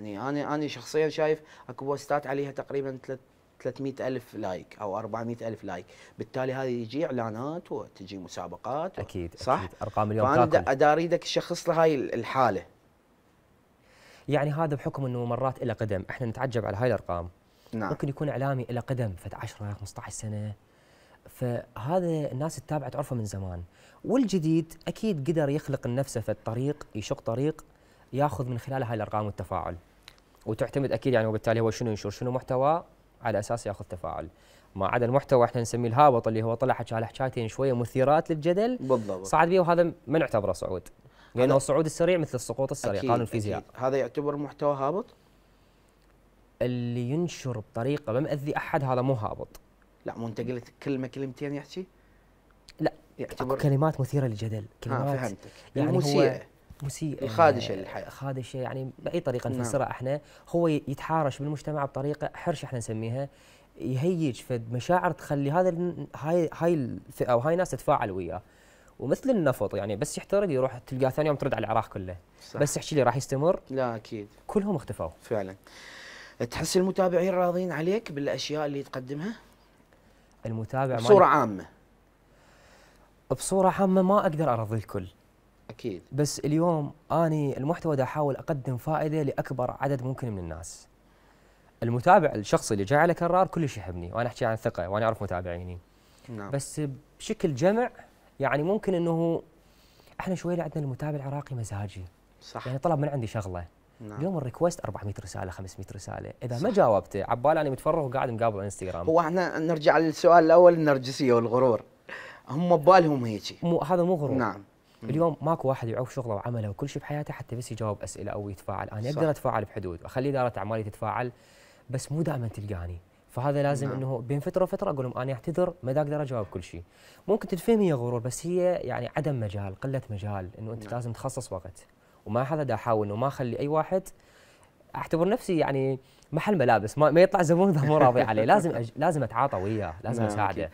يعني انا انا شخصيا شايف اكو بوستات عليها تقريبا 300 ألف لايك أو 400 ألف لايك بالتالي هذه يجي إعلانات وتجي مسابقات و... أكيد صح أكيد. أرقام اليوم فأنا تاكل. أريدك تشخص له هاي الحالة يعني هذا بحكم أنه مرات إلى قدم إحنا نتعجب على هاي الأرقام نعم. ممكن يكون إعلامي إلى قدم فد 10 15 سنة فهذا الناس تتابعه تعرفه من زمان والجديد أكيد قدر يخلق لنفسه في الطريق يشق طريق ياخذ من خلاله هاي الأرقام والتفاعل وتعتمد اكيد يعني وبالتالي هو شنو ينشر شنو محتوى على اساس ياخذ تفاعل ما عدا المحتوى احنا نسميه الهابط اللي هو طلع حكى على حكايتين شويه مثيرات للجدل بالضبط صعد بيه وهذا ما نعتبره صعود لانه الصعود السريع مثل السقوط السريع قانون الفيزياء هذا يعتبر محتوى هابط اللي ينشر بطريقه ما مأذي احد هذا مو هابط لا مو انت قلت كلمه كلمتين يحكي لا يعتبر كلمات مثيره للجدل آه، كلمات آه فهمتك يعني هو مسيء الخادشه آه، للحياه خادشه يعني باي طريقه نفسرها نعم. احنا هو يتحارش بالمجتمع بطريقه حرش احنا نسميها يهيج فد مشاعر تخلي هذا هاي هاي الفئه وهاي الناس تتفاعل وياه ومثل النفط يعني بس يحترق يروح تلقاه ثاني يوم ترد على العراق كله صح. بس احكي لي راح يستمر لا اكيد كلهم اختفوا فعلا تحس المتابعين راضين عليك بالاشياء اللي تقدمها المتابع بصوره عامه بصوره عامه ما اقدر ارضي الكل اكيد بس اليوم اني المحتوى ده احاول اقدم فائده لاكبر عدد ممكن من الناس المتابع الشخصي اللي جاي على كرار كلش يحبني وانا احكي عن ثقه وانا اعرف متابعيني نعم. بس بشكل جمع يعني ممكن انه احنا شويه عندنا المتابع العراقي مزاجي صح يعني طلب من عندي شغله نعم. اليوم الريكوست 400 رساله 500 رساله اذا صح. ما جاوبته عبالي انا متفرغ وقاعد مقابل انستغرام هو احنا نرجع للسؤال الاول النرجسيه والغرور هم ببالهم هيك مو هذا مو غرور نعم اليوم ماكو واحد يعوف شغله وعمله وكل شيء بحياته حتى بس يجاوب اسئله او يتفاعل انا اقدر اتفاعل بحدود اخلي اداره اعمالي تتفاعل بس مو دائما تلقاني فهذا لازم نعم. انه بين فتره وفتره اقول لهم انا اعتذر ما اقدر اجاوب كل شيء ممكن تتفهم هي غرور بس هي يعني عدم مجال قله مجال انه انت نعم. لازم تخصص وقت وما حدا دا احاول انه ما اخلي اي واحد اعتبر نفسي يعني محل ملابس ما, ما يطلع زبون اذا مو راضي عليه لازم أج... لازم اتعاطى وياه لازم نعم. اساعده